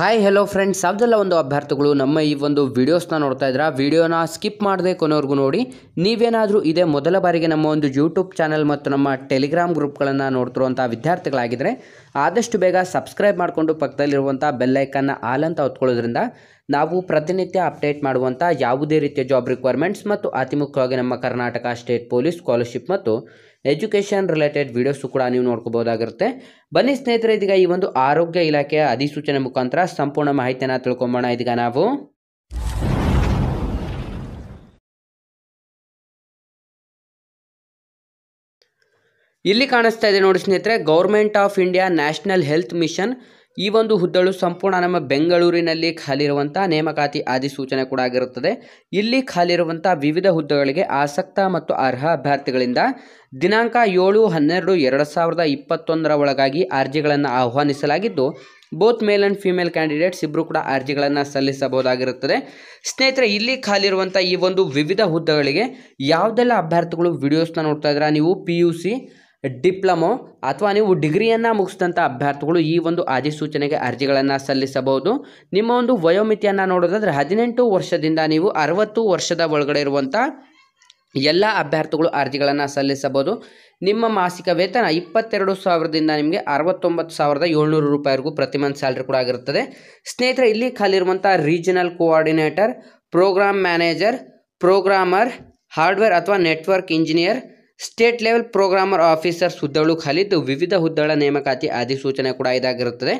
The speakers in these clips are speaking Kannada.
ಹಾಯ್ ಹೆಲೋ ಫ್ರೆಂಡ್ಸ್ ಅದೆಲ್ಲ ಒಂದು ಅಭ್ಯರ್ಥಿಗಳು ನಮ್ಮ ಈ ಒಂದು ವೀಡಿಯೋಸ್ನ ನೋಡ್ತಾ ಇದ್ರ ವಿಡಿಯೋನ ಸ್ಕಿಪ್ ಮಾಡದೆ ಕೊನೆವರೆಗೂ ನೋಡಿ ನೀವೇನಾದರೂ ಇದೇ ಮೊದಲ ಬಾರಿಗೆ ನಮ್ಮ ಒಂದು ಯೂಟ್ಯೂಬ್ ಚಾನಲ್ ಮತ್ತು ನಮ್ಮ ಟೆಲಿಗ್ರಾಮ್ ಗ್ರೂಪ್ಗಳನ್ನು ನೋಡ್ತಿರುವಂಥ ವಿದ್ಯಾರ್ಥಿಗಳಾಗಿದ್ದರೆ ಆದಷ್ಟು ಬೇಗ ಸಬ್ಸ್ಕ್ರೈಬ್ ಮಾಡಿಕೊಂಡು ಪಕ್ಕದಲ್ಲಿರುವಂಥ ಬೆಲ್ಲೈಕನ್ನ ಆಲ್ ಅಂತ ಹೊತ್ಕೊಳ್ಳೋದ್ರಿಂದ ನಾವು ಪ್ರತಿನಿತ್ಯ ಅಪ್ಡೇಟ್ ಮಾಡುವಂಥ ಯಾವುದೇ ರೀತಿಯ ಜಾಬ್ ರಿಕ್ವೈರ್ಮೆಂಟ್ಸ್ ಮತ್ತು ಅತಿ ಮುಖ್ಯವಾಗಿ ನಮ್ಮ ಕರ್ನಾಟಕ ಸ್ಟೇಟ್ ಪೊಲೀಸ್ ಸ್ಕಾಲರ್ಶಿಪ್ ಮತ್ತು ಎಜುಕೇಷನ್ ರಿಲೇಟೆಡ್ ವಿಡಿಯೋಸ್ ಕೂಡ ನೀವು ನೋಡ್ಕೋಬೋದಾಗಿರುತ್ತೆ ಬನ್ನಿ ಸ್ನೇಹಿತರೆ ಇದೀಗ ಈ ಒಂದು ಆರೋಗ್ಯ ಇಲಾಖೆಯ ಅಧಿಸೂಚನೆ ಮುಖಾಂತರ ಸಂಪೂರ್ಣ ಮಾಹಿತಿಯನ್ನು ತಿಳ್ಕೊಂಬೋಣ ಇದೀಗ ನಾವು ಇಲ್ಲಿ ಕಾಣಿಸ್ತಾ ಇದೆ ನೋಡಿ ಸ್ನೇಹಿತರೆ government of India national health mission ಈ ಒಂದು ಹುದ್ದಳು ಸಂಪೂರ್ಣ ನಮ್ಮ ಬೆಂಗಳೂರಿನಲ್ಲಿ ಖಾಲಿರುವಂಥ ನೇಮಕಾತಿ ಅಧಿಸೂಚನೆ ಕೂಡ ಆಗಿರುತ್ತದೆ ಇಲ್ಲಿ ಖಾಲಿರುವಂಥ ವಿವಿಧ ಹುದ್ದೆಗಳಿಗೆ ಆಸಕ್ತ ಮತ್ತು ಅರ್ಹ ಅಭ್ಯರ್ಥಿಗಳಿಂದ ದಿನಾಂಕ ಏಳು ಹನ್ನೆರಡು ಎರಡು ಸಾವಿರದ ಇಪ್ಪತ್ತೊಂದರ ಒಳಗಾಗಿ ಅರ್ಜಿಗಳನ್ನು ಆಹ್ವಾನಿಸಲಾಗಿದ್ದು both male and female candidates ಇಬ್ಬರು ಕೂಡ ಅರ್ಜಿಗಳನ್ನು ಸಲ್ಲಿಸಬಹುದಾಗಿರುತ್ತದೆ ಸ್ನೇಹಿತರೆ ಇಲ್ಲಿ ಖಾಲಿರುವಂಥ ಈ ಒಂದು ವಿವಿಧ ಹುದ್ದೆಗಳಿಗೆ ಯಾವುದೆಲ್ಲ ಅಭ್ಯರ್ಥಿಗಳು ವಿಡಿಯೋಸ್ನ ನೋಡ್ತಾ ಇದ್ದೀರಾ ನೀವು ಪಿ ಯು ಸಿ ಡಿಪ್ಲೊಮೊ ಅಥವಾ ನೀವು ಡಿಗ್ರಿಯನ್ನು ಮುಗಿಸಿದಂಥ ಅಭ್ಯರ್ಥಿಗಳು ಈ ಒಂದು ಅಧಿಸೂಚನೆಗೆ ಅರ್ಜಿಗಳನ್ನು ಸಲ್ಲಿಸಬಹುದು ನಿಮ್ಮ ಒಂದು ವಯೋಮಿತಿಯನ್ನು ನೋಡೋದಾದರೆ ಹದಿನೆಂಟು ವರ್ಷದಿಂದ ನೀವು ಅರವತ್ತು ವರ್ಷದ ಒಳಗಡೆ ಇರುವಂಥ ಎಲ್ಲ ಅಭ್ಯರ್ಥಿಗಳು ಅರ್ಜಿಗಳನ್ನು ಸಲ್ಲಿಸಬಹುದು ನಿಮ್ಮ ಮಾಸಿಕ ವೇತನ ಇಪ್ಪತ್ತೆರಡು ಸಾವಿರದಿಂದ ನಿಮಗೆ ಅರವತ್ತೊಂಬತ್ತು ಸಾವಿರದ ಏಳ್ನೂರು ರೂಪಾಯಿವರೆಗೂ ಪ್ರತಿ ಮಂತ್ ಸ್ಯಾಲ್ರಿ ಕೂಡ ಆಗಿರುತ್ತದೆ ಸ್ನೇಹಿತರೆ ಇಲ್ಲಿ ಖಾಲಿರುವಂಥ regional coordinator programme manager programmer hardware ಅಥವಾ network engineer state level programmer officer ಹುದ್ದೆಗಳು ಖಾಲಿದ್ದು ವಿವಿಧ ಹುದ್ದೆಗಳ ನೇಮಕಾತಿ ಅಧಿಸೂಚನೆ ಕೂಡ ಇದಾಗಿರುತ್ತದೆ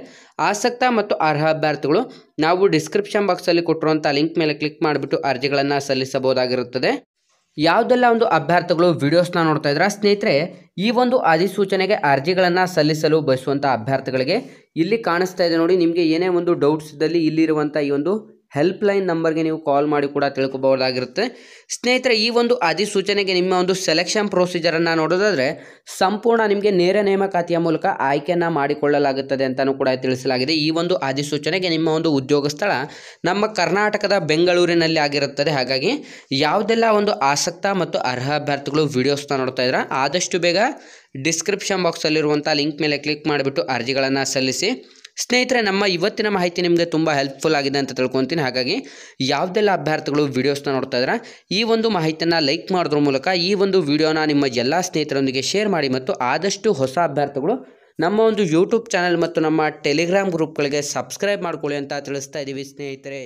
ಆಸಕ್ತ ಮತ್ತು ಅರ್ಹ ಅಭ್ಯರ್ಥಿಗಳು ನಾವು ಡಿಸ್ಕ್ರಿಪ್ಷನ್ ಬಾಕ್ಸಲ್ಲಿ ಕೊಟ್ಟಿರುವಂಥ ಲಿಂಕ್ ಮೇಲೆ ಕ್ಲಿಕ್ ಮಾಡಿಬಿಟ್ಟು ಅರ್ಜಿಗಳನ್ನು ಸಲ್ಲಿಸಬಹುದಾಗಿರುತ್ತದೆ ಯಾವುದೆಲ್ಲ ಒಂದು ಅಭ್ಯರ್ಥಿಗಳು ವಿಡಿಯೋಸ್ನ ನೋಡ್ತಾ ಇದ್ರ ಸ್ನೇಹಿತರೆ ಈ ಒಂದು ಅಧಿಸೂಚನೆಗೆ ಅರ್ಜಿಗಳನ್ನು ಸಲ್ಲಿಸಲು ಬಯಸುವಂಥ ಅಭ್ಯರ್ಥಿಗಳಿಗೆ ಇಲ್ಲಿ ಕಾಣಿಸ್ತಾ ಇದೆ ನೋಡಿ ನಿಮಗೆ ಏನೇ ಒಂದು ಡೌಟ್ಸ್ ಇದ್ದಲ್ಲಿ ಇಲ್ಲಿರುವಂಥ ಈ ಒಂದು ಹೆಲ್ಪ್ಲೈನ್ ನಂಬರ್ಗೆ ನೀವು ಕಾಲ್ ಮಾಡಿ ಕೂಡ ತಿಳ್ಕೊಬೋದಾಗಿರುತ್ತೆ ಸ್ನೇಹಿತರೆ ಈ ಒಂದು ಅಧಿಸೂಚನೆಗೆ ನಿಮ್ಮ ಒಂದು ಸೆಲೆಕ್ಷನ್ ಪ್ರೊಸೀಜರನ್ನು ನೋಡೋದಾದರೆ ಸಂಪೂರ್ಣ ನಿಮಗೆ ನೇರ ನೇಮಕಾತಿಯ ಮೂಲಕ ಆಯ್ಕೆಯನ್ನು ಮಾಡಿಕೊಳ್ಳಲಾಗುತ್ತದೆ ಅಂತಲೂ ಕೂಡ ತಿಳಿಸಲಾಗಿದೆ ಈ ಒಂದು ಅಧಿಸೂಚನೆಗೆ ನಿಮ್ಮ ಒಂದು ಉದ್ಯೋಗ ಸ್ಥಳ ನಮ್ಮ ಕರ್ನಾಟಕದ ಬೆಂಗಳೂರಿನಲ್ಲಿ ಆಗಿರುತ್ತದೆ ಹಾಗಾಗಿ ಯಾವುದೆಲ್ಲ ಒಂದು ಆಸಕ್ತ ಮತ್ತು ಅರ್ಹ ಅಭ್ಯರ್ಥಿಗಳು ವಿಡಿಯೋಸ್ನ ನೋಡ್ತಾ ಇದ್ದರೆ ಆದಷ್ಟು ಬೇಗ ಡಿಸ್ಕ್ರಿಪ್ಷನ್ ಬಾಕ್ಸಲ್ಲಿರುವಂಥ ಲಿಂಕ್ ಮೇಲೆ ಕ್ಲಿಕ್ ಮಾಡಿಬಿಟ್ಟು ಅರ್ಜಿಗಳನ್ನು ಸಲ್ಲಿಸಿ ಸ್ನೇಹಿತರೆ ನಮ್ಮ ಇವತ್ತಿನ ಮಾಹಿತಿ ನಿಮಗೆ ತುಂಬ ಹೆಲ್ಪ್ಫುಲ್ ಆಗಿದೆ ಅಂತ ತಿಳ್ಕೊತೀನಿ ಹಾಗಾಗಿ ಯಾವುದೆಲ್ಲ ಅಭ್ಯರ್ಥಿಗಳು ವೀಡಿಯೋಸ್ನ ನೋಡ್ತಾ ಇದ್ರೆ ಈ ಒಂದು ಮಾಹಿತಿಯನ್ನು ಲೈಕ್ ಮಾಡೋದ್ರ ಮೂಲಕ ಈ ಒಂದು ವಿಡಿಯೋನ ನಿಮ್ಮ ಎಲ್ಲ ಸ್ನೇಹಿತರೊಂದಿಗೆ ಶೇರ್ ಮಾಡಿ ಮತ್ತು ಆದಷ್ಟು ಹೊಸ ಅಭ್ಯರ್ಥಿಗಳು ನಮ್ಮ ಒಂದು ಯೂಟ್ಯೂಬ್ ಚಾನಲ್ ಮತ್ತು ನಮ್ಮ ಟೆಲಿಗ್ರಾಮ್ ಗ್ರೂಪ್ಗಳಿಗೆ ಸಬ್ಸ್ಕ್ರೈಬ್ ಮಾಡ್ಕೊಳ್ಳಿ ಅಂತ ತಿಳಿಸ್ತಾ ಇದ್ದೀವಿ ಸ್ನೇಹಿತರೆ